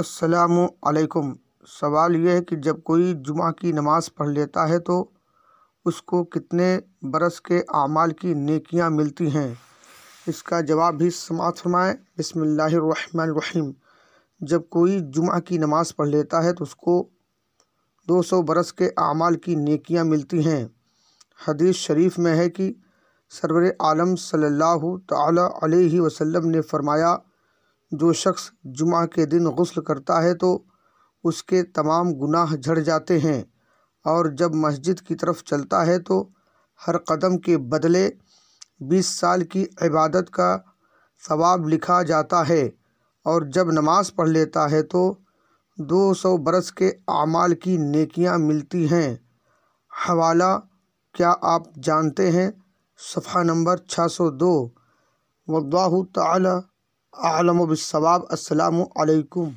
अस्सलाम सवाल यह है कि जब कोई जुमा की नमाज़ पढ़ लेता है तो उसको कितने बरस के अमाल की नेकियां मिलती हैं इसका जवाब भी समात फरमाएँ बसमीम जब कोई जुमा की नमाज़ पढ़ लेता है तो उसको 200 बरस के अमाल की नेकियां मिलती हैं हदीस शरीफ में है कि सरवर आलम सल्लल्लाहु अलैहि वसल्लम ने फरमाया जो शख्स जुमा के दिन गसल करता है तो उसके तमाम गुनाह झड़ जाते हैं और जब मस्जिद की तरफ चलता है तो हर कदम के बदले बीस साल की इबादत का सवाब लिखा जाता है और जब नमाज़ पढ़ लेता है तो दो सौ बरस के अमाल की नेकियां मिलती हैं हवाला क्या आप जानते हैं सफ़ा नंबर छः सौ दो वाह أعلم بالصواب السلام عليكم